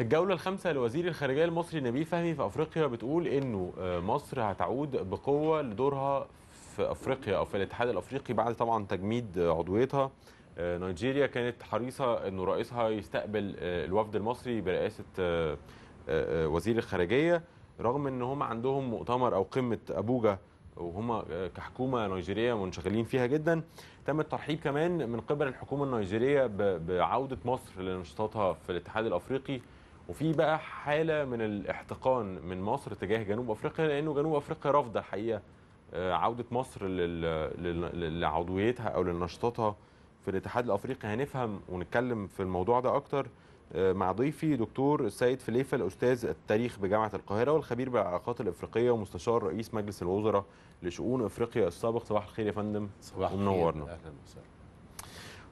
الجولة الخامسة لوزير الخارجية المصري نبيل فهمي في أفريقيا بتقول إنه آه، مصر هتعود بقوة لدورها في أفريقيا أو في الاتحاد الأفريقي بعد طبعا تجميد عضويتها آه، نيجيريا كانت حريصة إنه رئيسها يستقبل آه، الوفد المصري برئاسة وزير الخارجية رغم إن هم عندهم مؤتمر أو قمة أبوجا وهم كحكومة نيجيرية منشغلين فيها جدا تم الترحيب كمان من قبل الحكومة النيجيرية بعودة مصر لنشاطاتها في الاتحاد الأفريقي وفي بقى حاله من الاحتقان من مصر تجاه جنوب افريقيا لانه جنوب افريقيا رافضه حقيقه آه، عوده مصر لعضويتها او لنشاطاتها في الاتحاد الافريقي هنفهم ونتكلم في الموضوع ده اكتر آه، مع ضيفي دكتور السيد فليفه الاستاذ التاريخ بجامعه القاهره والخبير بالعلاقات الافريقيه ومستشار رئيس مجلس الوزراء لشؤون افريقيا السابق صباح الخير يا فندم صباح الخير ومنورنا اهلا وسهلا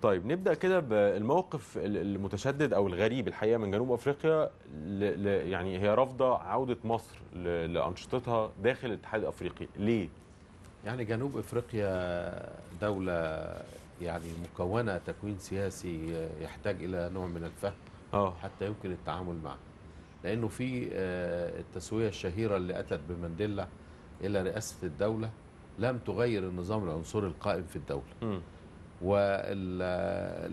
طيب نبدا كده بالموقف المتشدد او الغريب الحقيقه من جنوب افريقيا ل... يعني هي رافضه عوده مصر ل... لانشطتها داخل الاتحاد الافريقي ليه يعني جنوب افريقيا دوله يعني مكونه تكوين سياسي يحتاج الى نوع من الفهم أوه. حتى يمكن التعامل معه لانه في آه، التسويه الشهيره اللي اتت بمانديلا الى رئاسه الدوله لم تغير النظام العنصري القائم في الدوله م. ولا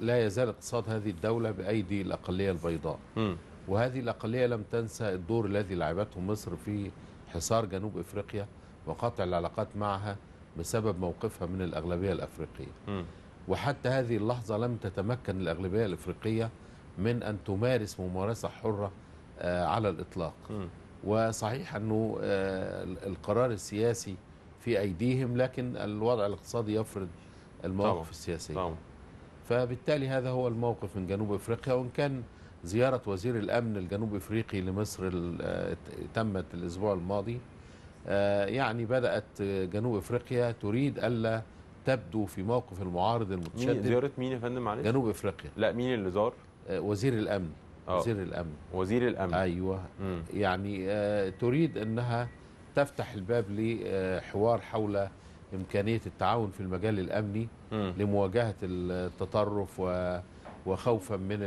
لا يزال اقتصاد هذه الدولة بأيدي الأقلية البيضاء م. وهذه الأقلية لم تنسى الدور الذي لعبته مصر في حصار جنوب إفريقيا وقطع العلاقات معها بسبب موقفها من الأغلبية الأفريقية م. وحتى هذه اللحظة لم تتمكن الأغلبية الأفريقية من أن تمارس ممارسة حرة آه، على الإطلاق م. وصحيح أنه آه، القرار السياسي في أيديهم لكن الوضع الاقتصادي يفرض المواقف طبعا. السياسية طبعا. فبالتالي هذا هو الموقف من جنوب افريقيا وان كان زيارة وزير الامن الجنوب افريقي لمصر آه، تمت الاسبوع الماضي آه، يعني بدأت جنوب افريقيا تريد الا تبدو في موقف المعارض المتشدد زيارة مين يا فندم معلش؟ جنوب افريقيا لا مين اللي زار؟ آه، وزير الامن أوه. وزير الامن وزير الامن ايوه مم. يعني تريد انها تفتح الباب لحوار حول إمكانية التعاون في المجال الأمني م. لمواجهة التطرف وخوفا من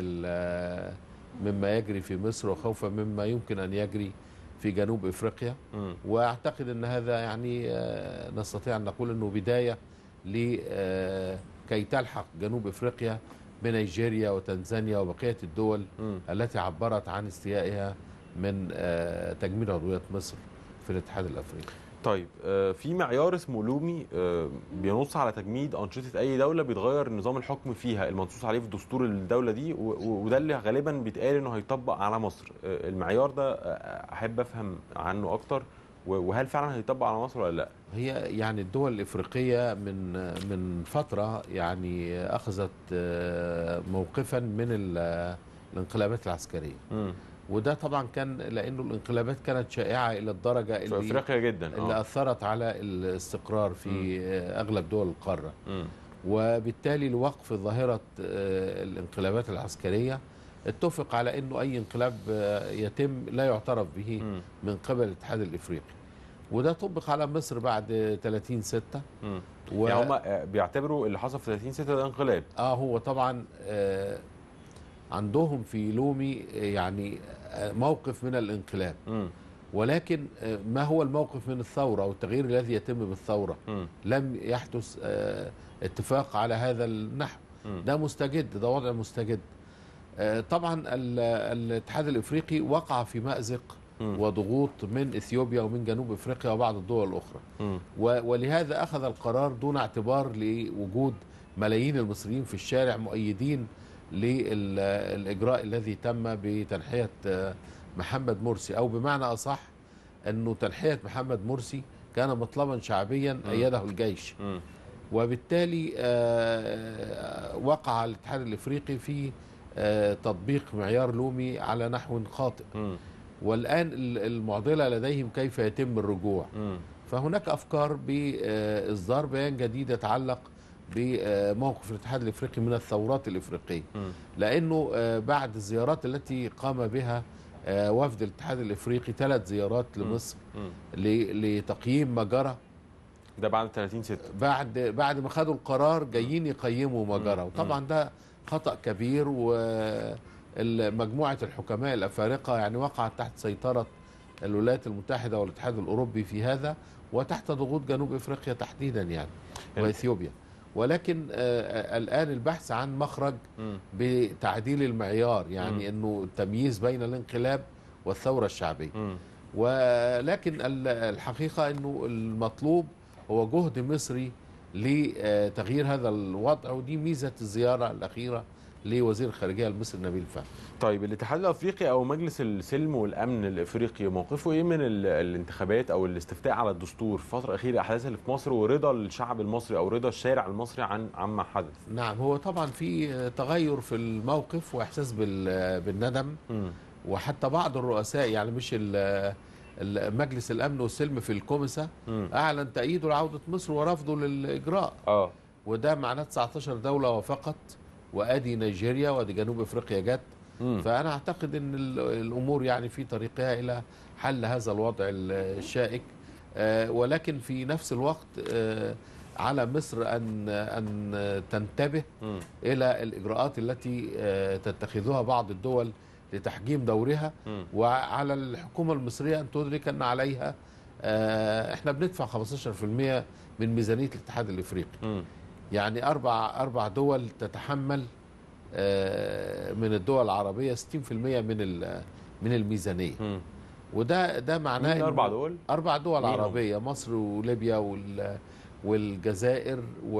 مما يجري في مصر وخوفا مما يمكن أن يجري في جنوب إفريقيا م. وأعتقد أن هذا يعني آه، نستطيع أن نقول أنه بداية لكي آه، تلحق جنوب إفريقيا بنيجيريا وتنزانيا وبقية الدول م. التي عبرت عن استيائها من آه، تجميل عضوية مصر في الاتحاد الأفريقي طيب آه، في معيار اسمه لومي آه، بينص على تجميد انشطه اي دوله بيتغير نظام الحكم فيها المنصوص عليه في دستور الدوله دي وده اللي غالبا بيتقال انه هيطبق على مصر آه، المعيار ده احب افهم عنه اكتر وهل فعلا هيطبق على مصر ولا لا هي يعني الدول الافريقيه من من فتره يعني اخذت موقفا من الانقلابات العسكريه م. وده طبعا كان لانه الانقلابات كانت شائعه الى الدرجه في اللي في افريقيا جدا آه. اللي أوه. اثرت على الاستقرار في م. اغلب دول القاره م. وبالتالي لوقف ظاهره آه، الانقلابات العسكريه اتفق على انه اي انقلاب آه، يتم لا يعترف به م. من قبل الاتحاد الافريقي وده طبق على مصر بعد 30 6 و... يعني هم بيعتبروا اللي حصل في 30 6 ده انقلاب اه هو طبعا آه عندهم في لومي آه، يعني آه، موقف من الانقلاب م. ولكن آه، ما هو الموقف من الثورة أو التغيير الذي يتم بالثورة م. لم يحدث اتفاق على هذا النحو م. ده مستجد ده وضع مستجد طبعا الاتحاد الإفريقي وقع في مأزق وضغوط من إثيوبيا ومن جنوب إفريقيا وبعض الدول الأخرى ولهذا أخذ القرار دون اعتبار لوجود ملايين المصريين في الشارع مؤيدين للاجراء الذي تم بتنحيه محمد مرسي او بمعنى اصح انه تنحيه محمد مرسي كان مطلبا شعبيا ايده الجيش وبالتالي آه، آه، وقع الاتحاد الافريقي في آه، تطبيق معيار لومي على نحو خاطئ والان المعضله لديهم كيف يتم الرجوع فهناك افكار باصدار بيان جديد يتعلق بموقف الاتحاد الافريقي من الثورات الافريقيه لانه آه، بعد الزيارات التي قام بها آه، وفد الاتحاد الافريقي ثلاث زيارات لمصر لتقييم ما جرى ده بعد 30 6 بعد بعد ما خدوا القرار جايين يقيموا ما جرى وطبعا ده خطا كبير ومجموعه الحكماء الافارقه يعني وقعت تحت سيطره الولايات المتحده والاتحاد الاوروبي في هذا وتحت ضغوط جنوب افريقيا تحديدا يعني, يعني واثيوبيا ولكن آه، آه، الآن البحث عن مخرج بتعديل المعيار يعني أنه التمييز بين الانقلاب والثورة الشعبية ولكن الحقيقة أنه المطلوب هو جهد مصري لتغيير هذا الوضع ودي ميزة الزيارة الأخيرة لوزير الخارجيه المصري نبيل فهمي. طيب الاتحاد الافريقي او مجلس السلم والامن الافريقي موقفه ايه من الانتخابات او الاستفتاء على الدستور في الفتره الاخيره الاحداث اللي في مصر ورضا الشعب المصري او رضا الشارع المصري عن عما حدث؟ نعم هو طبعا في تغير في الموقف واحساس بالندم م. وحتى بعض الرؤساء يعني مش مجلس الامن والسلم في الكومسا اعلن تأييده لعوده مصر ورفضه للاجراء. اه وده معناه 19 دوله وافقت وادي نيجيريا وادي جنوب افريقيا جت فانا اعتقد ان الامور يعني في طريقها الى حل هذا الوضع الشائك آه، ولكن في نفس الوقت آه، على مصر ان ان تنتبه م. الى الاجراءات التي آه، تتخذها بعض الدول لتحجيم دورها م. وعلى الحكومه المصريه ان تدرك ان عليها احنا بندفع 15% من ميزانيه الاتحاد الافريقي يعني أربع أربع دول تتحمل آه، من الدول العربية 60% من من الميزانية م. وده ده معناه أربع دول أربع دول عربية مصر وليبيا وال والجزائر و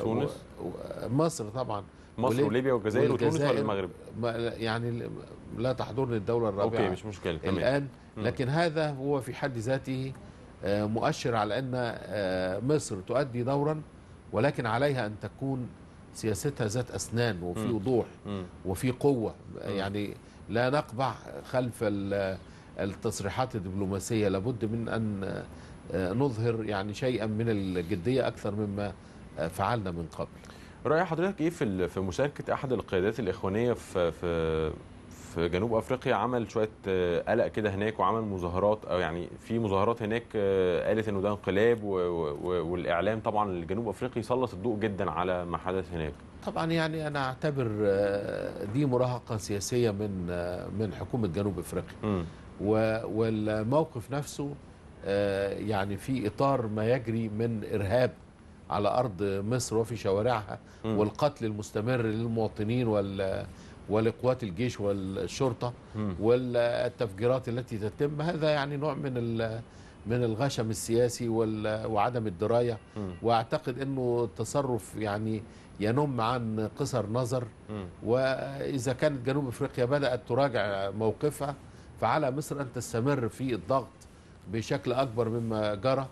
تونس و... مصر طبعا مصر وليبيا والجزائر, والجزائر وتونس والمغرب يعني لا تحضرني الدولة الرابعة أوكي مش مشكلة تمام الآن لكن هذا هو في حد ذاته آه، مؤشر على أن آه، مصر تؤدي دورا ولكن عليها أن تكون سياستها ذات أسنان وفي وضوح وفي قوة يعني لا نقبع خلف التصريحات الدبلوماسية لابد من أن آه، نظهر يعني شيئا من الجدية أكثر مما آه، فعلنا من قبل رأي حضرتك إيه في في مشاركة أحد القيادات الإخوانية في في في جنوب افريقيا عمل شويه آه، قلق كده هناك وعمل مظاهرات او يعني في مظاهرات هناك آه، قالت انه ده انقلاب والاعلام طبعا الجنوب افريقي سلط الضوء جدا على ما حدث هناك طبعا يعني انا اعتبر آه، دي مراهقه سياسيه من من حكومه جنوب افريقيا والموقف نفسه يعني في اطار ما يجري من ارهاب على ارض مصر وفي شوارعها والقتل المستمر للمواطنين وال ولقوات الجيش والشرطه والتفجيرات التي تتم هذا يعني نوع من من الغشم السياسي وعدم الدرايه واعتقد انه التصرف يعني ينم عن قصر نظر واذا كانت جنوب افريقيا بدات تراجع موقفها فعلى مصر ان تستمر في الضغط بشكل اكبر مما جرى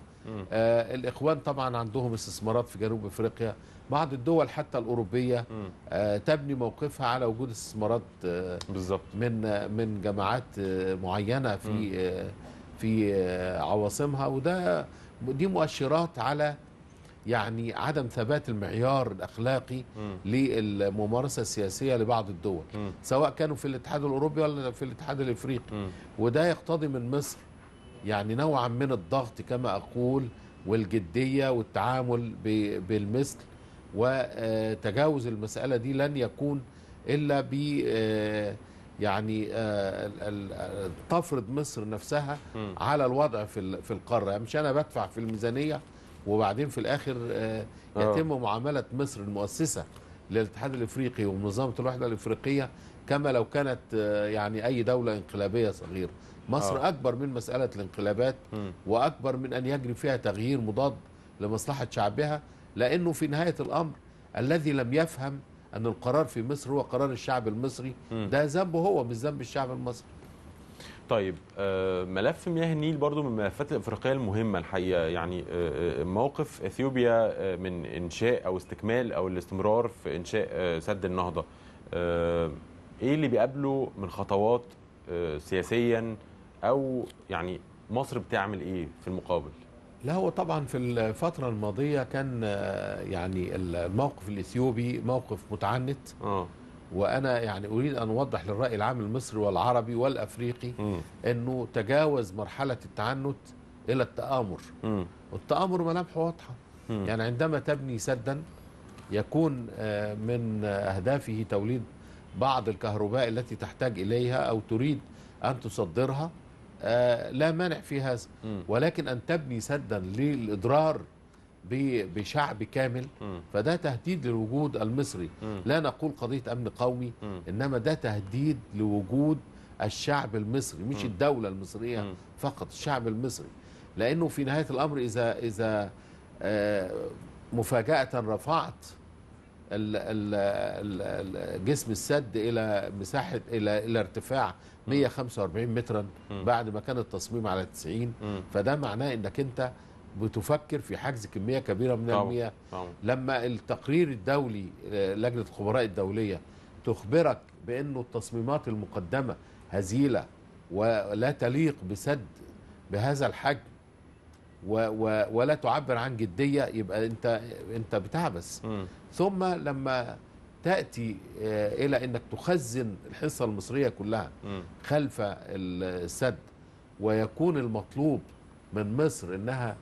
آه الاخوان طبعا عندهم استثمارات في جنوب افريقيا بعض الدول حتى الأوروبية آه تبني موقفها على وجود استثمارات آه من من جماعات آه معينة في آه في آه عواصمها وده دي مؤشرات على يعني عدم ثبات المعيار الأخلاقي م. للممارسة السياسية لبعض الدول م. سواء كانوا في الاتحاد الأوروبي ولا في الاتحاد الإفريقي م. وده يقتضي من مصر يعني نوعا من الضغط كما أقول والجدية والتعامل بالمثل وتجاوز المسألة دي لن يكون إلا ب آه، يعني آه، تفرض مصر نفسها على الوضع في في القارة يعني مش أنا بدفع في الميزانية وبعدين في الآخر آه، يتم معاملة مصر المؤسسة للاتحاد الافريقي ومنظمه الوحده الافريقيه كما لو كانت يعني اي دوله انقلابيه صغيره مصر أوه. اكبر من مساله الانقلابات م. واكبر من ان يجري فيها تغيير مضاد لمصلحه شعبها لأنه في نهاية الأمر الذي لم يفهم أن القرار في مصر هو قرار الشعب المصري ده ذنبه هو مش ذنب الشعب المصري طيب آه، ملف مياه النيل برضو من الملفات الافريقيه المهمه الحقيقه يعني آه، آه، موقف اثيوبيا من انشاء او استكمال او الاستمرار في انشاء سد النهضه ايه اللي بيقابله من خطوات سياسيا او يعني مصر بتعمل ايه في المقابل لا هو طبعا في الفترة الماضية كان آه، يعني الموقف الإثيوبي موقف متعنت آه. وأنا يعني أريد أن أوضح للرأي العام المصري والعربي والأفريقي م. أنه تجاوز مرحلة التعنت إلى التآمر م. والتآمر ملامحه واضحة م. يعني عندما تبني سدا يكون آه، من أهدافه توليد بعض الكهرباء التي تحتاج إليها أو تريد أن تصدرها آه، لا مانع في هذا ولكن أن تبني سدا للإضرار بشعب كامل م. فده تهديد للوجود المصري م. لا نقول قضية أمن قومي م. إنما ده تهديد لوجود الشعب المصري مش م. الدولة المصرية م. فقط الشعب المصري لأنه في نهاية الأمر إذا إذا آه، مفاجأة رفعت جسم السد الى مساحه الى الى ارتفاع 145 مترا بعد ما كان التصميم على 90 فده معناه انك انت بتفكر في حجز كميه كبيره من المياه لما التقرير الدولي آه، لجنه الخبراء الدوليه تخبرك بانه التصميمات المقدمه هزيله ولا تليق بسد بهذا الحجم و و ولا تعبر عن جديه يبقى انت انت بتعبس م. ثم لما تاتي آه، الى انك تخزن الحصه المصريه كلها م. خلف السد ويكون المطلوب من مصر انها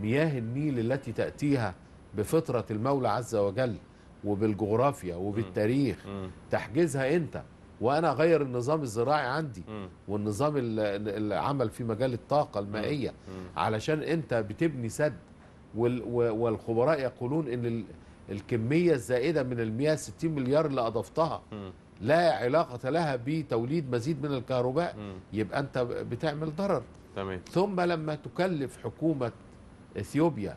مياه النيل التي تاتيها بفطره المولى عز وجل وبالجغرافيا وبالتاريخ م. تحجزها انت وانا اغير النظام الزراعي عندي م. والنظام العمل في مجال الطاقه المائيه م. م. علشان انت بتبني سد والخبراء يقولون ان الكميه الزائده من المياه 60 مليار اللي اضفتها لا علاقه لها بتوليد مزيد من الكهرباء يبقى انت بتعمل ضرر تمام ثم لما تكلف حكومه اثيوبيا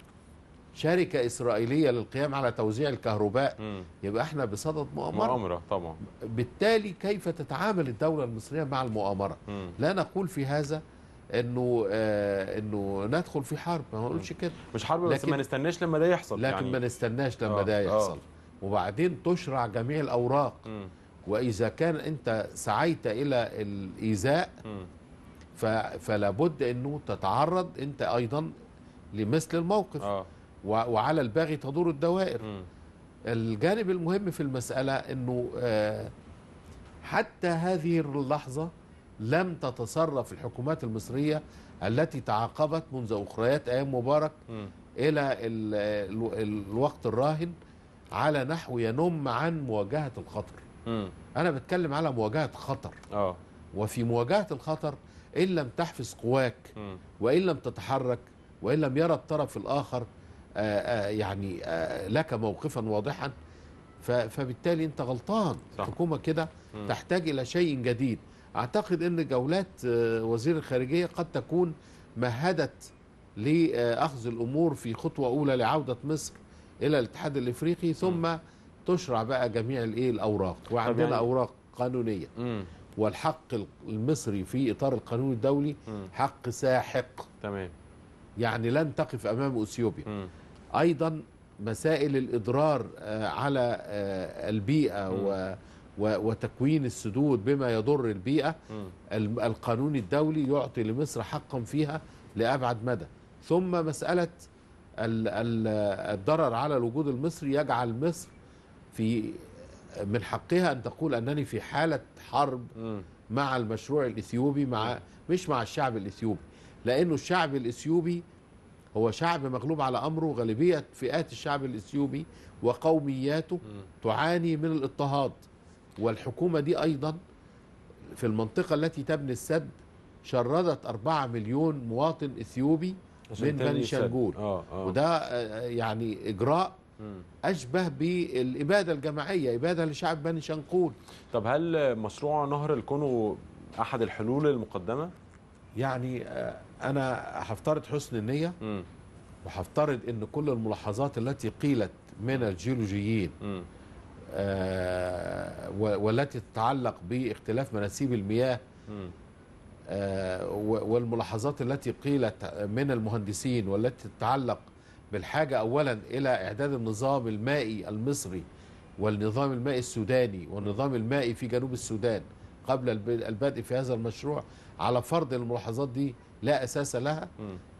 شركة إسرائيلية للقيام على توزيع الكهرباء م. يبقى احنا بصدد مؤامرة مؤامرة طبعا بالتالي كيف تتعامل الدولة المصرية مع المؤامرة م. لا نقول في هذا انه آه انه ندخل في حرب ما نقولش كده مش حرب بس ما نستناش لما ده يحصل لكن يعني. ما نستناش لما آه. ده آه. يحصل آه. وبعدين تشرع جميع الأوراق م. وإذا كان أنت سعيت إلى الإيذاء فلا بد أنه تتعرض أنت أيضا لمثل الموقف آه. وعلى الباغي تدور الدوائر الجانب المهم في المسألة أنه آه، حتى هذه اللحظة لم تتصرف الحكومات المصرية التي تعاقبت منذ أخريات أيام مبارك إلى الوقت الراهن على نحو ينم عن مواجهة الخطر أنا بتكلم على مواجهة خطر آه. وفي مواجهة الخطر إن لم تحفز قواك وإن لم تتحرك وإن لم يرى الطرف الآخر آه، آه، يعني آه، لك موقفا واضحا فبالتالي انت غلطان صح. حكومة كده تحتاج الى شيء جديد اعتقد ان جولات وزير الخارجيه قد تكون مهدت لاخذ الامور في خطوه اولى لعوده مصر الى الاتحاد الافريقي ثم تشرع بقى جميع الايه الاوراق وعندنا يعني؟ اوراق قانونيه والحق المصري في اطار القانون الدولي حق ساحق تمام يعني لن تقف امام اثيوبيا ايضا مسائل الاضرار آه، على آه، البيئه و وتكوين السدود بما يضر البيئه القانون الدولي يعطي لمصر حقا فيها لابعد مدى ثم مساله الضرر على الوجود المصري يجعل مصر في من حقها ان تقول انني في حاله حرب مع المشروع الاثيوبي مع مش مع الشعب الاثيوبي لانه الشعب الاثيوبي هو شعب مغلوب على أمره غالبية فئات الشعب الإثيوبي وقومياته تعاني من الاضطهاد والحكومة دي أيضا في المنطقة التي تبني السد شردت أربعة مليون مواطن إثيوبي من بني شنجول آه آه. وده آه، يعني إجراء أشبه بالإبادة الجماعية إبادة لشعب بني شنقول طب هل مشروع نهر الكونغو أحد الحلول المقدمة؟ يعني آه, انا هفترض حسن النيه وهفترض ان كل الملاحظات التي قيلت من الجيولوجيين آه والتي تتعلق باختلاف مناسيب المياه آه والملاحظات التي قيلت من المهندسين والتي تتعلق بالحاجة أولا إلى إعداد النظام المائي المصري والنظام المائي السوداني والنظام المائي في جنوب السودان قبل البدء في هذا المشروع على فرض الملاحظات دي لا أساس لها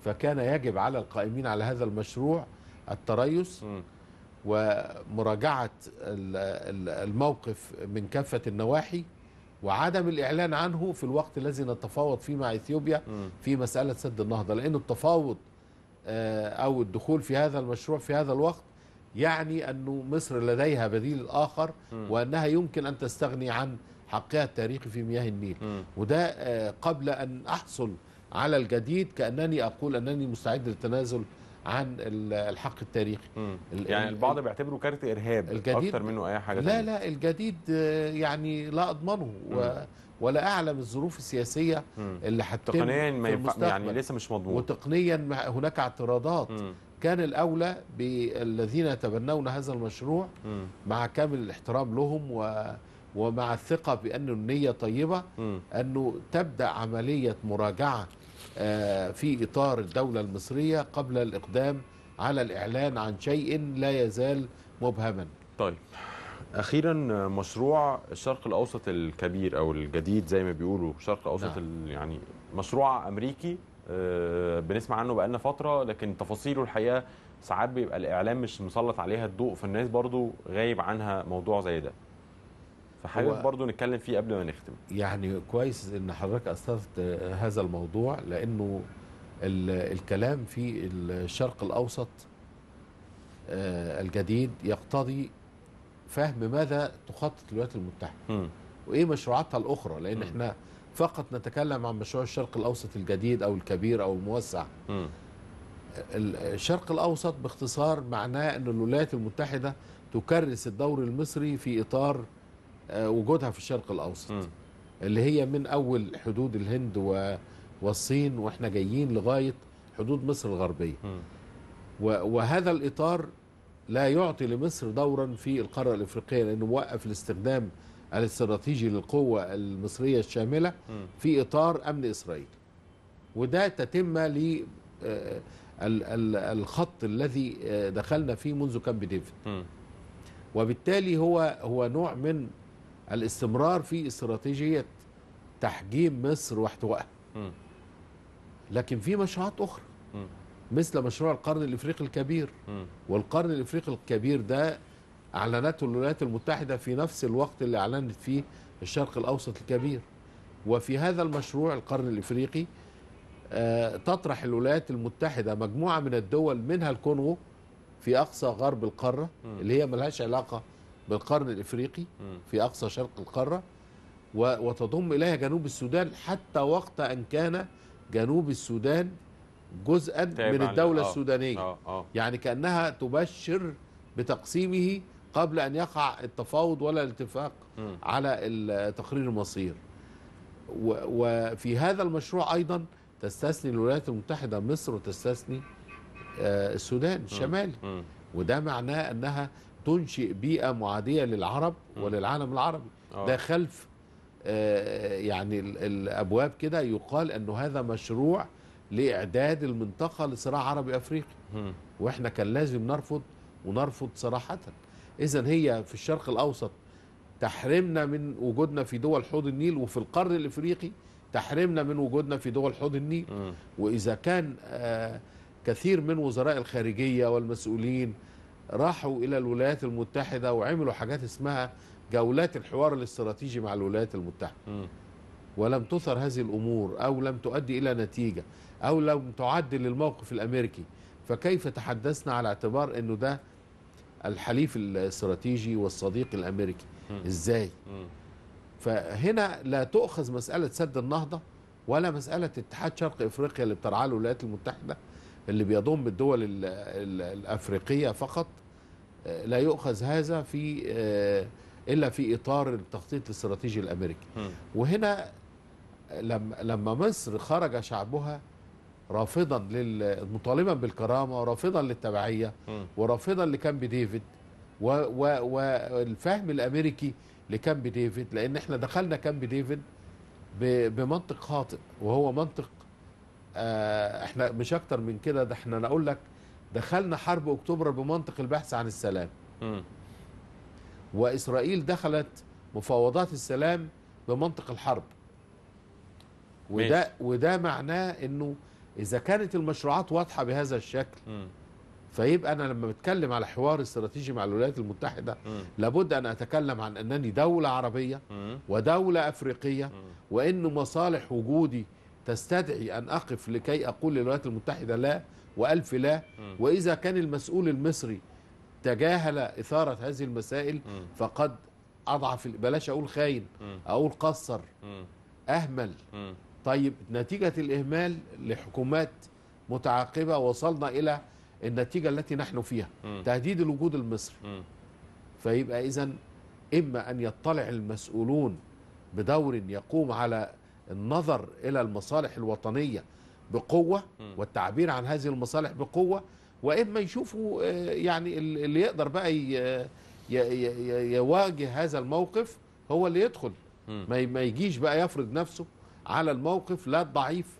فكان يجب على القائمين على هذا المشروع التريث ومراجعة الموقف من كافة النواحي وعدم الإعلان عنه في الوقت الذي نتفاوض فيه مع إثيوبيا في مسألة سد النهضة لأن التفاوض آه، أو الدخول في هذا المشروع في هذا الوقت يعني أن مصر لديها بديل آخر وأنها يمكن أن تستغني عن حقها التاريخي في مياه النيل وده آه، قبل أن أحصل على الجديد كأنني أقول أنني مستعد للتنازل عن الحق التاريخي يعني البعض بيعتبره كارت إرهاب الجديد أكثر منه أي حاجة لا تانية. لا الجديد آه، يعني لا أضمنه و ولا اعلم الظروف السياسيه مم. اللي هتتم تقنيا ما ينفع يعني لسه مش مضمون وتقنيا هناك اعتراضات مم. كان الاولى بالذين يتبنون هذا المشروع مم. مع كامل الاحترام لهم و ومع الثقة بأن النية طيبة أنه تبدأ عملية مراجعة آه، في إطار الدولة المصرية قبل الإقدام على الإعلان عن شيء لا يزال مبهما طيب أخيرا مشروع الشرق الأوسط الكبير أو الجديد زي ما بيقولوا الشرق الأوسط نعم. يعني مشروع أمريكي آه، بنسمع عنه بقالنا فترة لكن تفاصيله الحقيقة ساعات بيبقى الإعلام مش مسلط عليها الضوء فالناس برضو غايب عنها موضوع زي ده فحابب برضو نتكلم فيه قبل ما نختم يعني كويس ان حضرتك اثرت هذا الموضوع لانه الكلام في الشرق الاوسط آه، الجديد يقتضي فهم ماذا تخطط الولايات المتحده م. وايه مشروعاتها الاخرى لان م. احنا فقط نتكلم عن مشروع الشرق الاوسط الجديد او الكبير او الموسع م. الشرق الاوسط باختصار معناه ان الولايات المتحده تكرس الدور المصري في اطار آه، وجودها في الشرق الاوسط م. اللي هي من اول حدود الهند و... والصين واحنا جايين لغايه حدود مصر الغربيه وهذا الاطار لا يعطي لمصر دورا في القاره الافريقيه لانه وقف الاستخدام الاستراتيجي للقوه المصريه الشامله م. في اطار امن اسرائيل وده تتمه ل آه، الخط الذي آه، دخلنا فيه منذ كامب ديفيد وبالتالي هو هو نوع من الاستمرار في استراتيجية تحجيم مصر واحتوائها لكن في مشروعات أخرى مثل مشروع القرن الإفريقي الكبير والقرن الإفريقي الكبير ده أعلنته الولايات المتحدة في نفس الوقت اللي أعلنت فيه الشرق الأوسط الكبير وفي هذا المشروع القرن الإفريقي آه، تطرح الولايات المتحدة مجموعة من الدول منها الكونغو في أقصى غرب القارة اللي هي ملهاش علاقة بالقرن الإفريقي في أقصى شرق القارة وتضم إليها جنوب السودان حتى وقت أن كان جنوب السودان جزءا من الدولة أوه. السودانية أوه. أوه. يعني كأنها تبشر بتقسيمه قبل أن يقع التفاوض ولا الاتفاق على تقرير المصير وفي هذا المشروع أيضا تستثني الولايات المتحدة مصر وتستثني آه، السودان الشمالي وده معناه أنها تنشئ بيئه معاديه للعرب وللعالم العربي أوه. ده خلف آه، يعني الابواب كده يقال انه هذا مشروع لاعداد المنطقه لصراع عربي افريقي واحنا كان لازم نرفض ونرفض صراحه اذا هي في الشرق الاوسط تحرمنا من وجودنا في دول حوض النيل وفي القرن الافريقي تحرمنا من وجودنا في دول حوض النيل واذا كان آه، كثير من وزراء الخارجيه والمسؤولين راحوا إلى الولايات المتحدة وعملوا حاجات اسمها جولات الحوار الاستراتيجي مع الولايات المتحدة م. ولم تثر هذه الأمور أو لم تؤدي إلى نتيجة أو لم تعدل الموقف الأمريكي فكيف تحدثنا على اعتبار أنه ده الحليف الاستراتيجي والصديق الأمريكي م. إزاي؟ م. فهنا لا تؤخذ مسألة سد النهضة ولا مسألة اتحاد شرق إفريقيا اللي بترعاه الولايات المتحدة اللي بيضم الدول الأفريقية فقط آه، لا يؤخذ هذا في آه، الا في اطار التخطيط الاستراتيجي الامريكي وهنا لما لما مصر خرج شعبها رافضا مطالبا بالكرامه ورافضا للتبعيه ورافضا لكامب ديفيد والفهم الامريكي لكامب ديفيد لان احنا دخلنا كامب ديفيد بمنطق خاطئ وهو منطق آه، احنا مش اكتر من كده ده احنا نقول لك دخلنا حرب اكتوبر بمنطق البحث عن السلام واسرائيل دخلت مفاوضات السلام بمنطق الحرب وده ماشي. وده معناه انه اذا كانت المشروعات واضحه بهذا الشكل فيبقى انا لما بتكلم على حوار استراتيجي مع الولايات المتحده م. لابد ان اتكلم عن انني دوله عربيه م. ودوله افريقيه م. وان مصالح وجودي تستدعي ان اقف لكي اقول للولايات المتحده لا وألف لا وإذا كان المسؤول المصري تجاهل إثارة هذه المسائل فقد أضعف بلاش أقول خاين أقول قصر أهمل طيب نتيجة الإهمال لحكومات متعاقبة وصلنا إلى النتيجة التي نحن فيها تهديد الوجود المصري فيبقى إذا إما أن يطلع المسؤولون بدور يقوم على النظر إلى المصالح الوطنية بقوه والتعبير عن هذه المصالح بقوه واما يشوفوا آه، يعني اللي يقدر بقى آه، يواجه هذا الموقف هو اللي يدخل ما يجيش بقى يفرض نفسه على الموقف لا الضعيف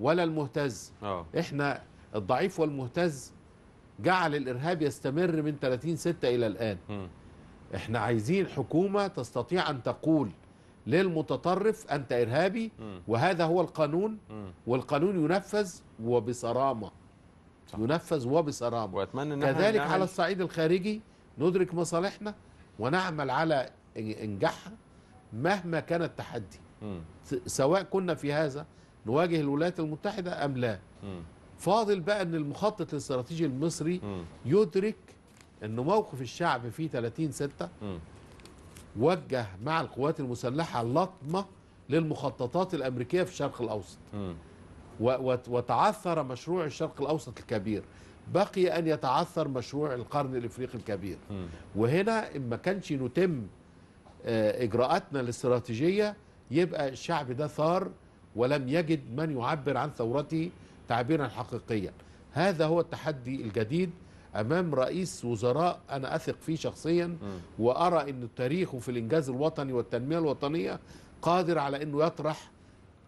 ولا المهتز أوه. احنا الضعيف والمهتز جعل الارهاب يستمر من 30 6 الى الان م. احنا عايزين حكومه تستطيع ان تقول للمتطرف أنت إرهابي وهذا هو القانون والقانون ينفذ وبصرامة صح. ينفذ وبصرامة وأتمنى إن كذلك يعني على الصعيد الخارجي ندرك مصالحنا ونعمل على إنجاحها مهما كان التحدي م. سواء كنا في هذا نواجه الولايات المتحدة أم لا م. فاضل بقى أن المخطط الاستراتيجي المصري م. يدرك أن موقف الشعب في 30 6 وجه مع القوات المسلحة لطمة للمخططات الأمريكية في الشرق الأوسط وتعثر مشروع الشرق الأوسط الكبير بقي أن يتعثر مشروع القرن الإفريقي الكبير وهنا إن ما كانش نتم آه، إجراءاتنا الاستراتيجية يبقى الشعب ده ثار ولم يجد من يعبر عن ثورته تعبيرا حقيقيا هذا هو التحدي الجديد امام رئيس وزراء انا اثق فيه شخصيا م. وارى ان تاريخه في الانجاز الوطني والتنميه الوطنيه قادر على انه يطرح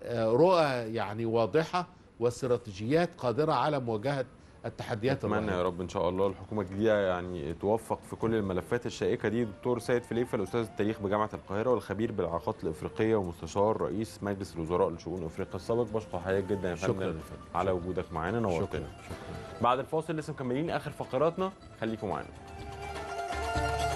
آه، رؤى يعني واضحه واستراتيجيات قادره على مواجهه التحديات اتمنى يا رب ان شاء الله الحكومه الجديده يعني توفق في كل الملفات الشائكه دي دكتور سيد فليفه الاستاذ التاريخ بجامعه القاهره والخبير بالعلاقات الافريقيه ومستشار رئيس مجلس الوزراء لشؤون افريقيا السابق بشكر حضرتك جدا يا فندم على وجودك معانا نورتنا بعد الفاصل لسه مكملين اخر فقراتنا خليكم معانا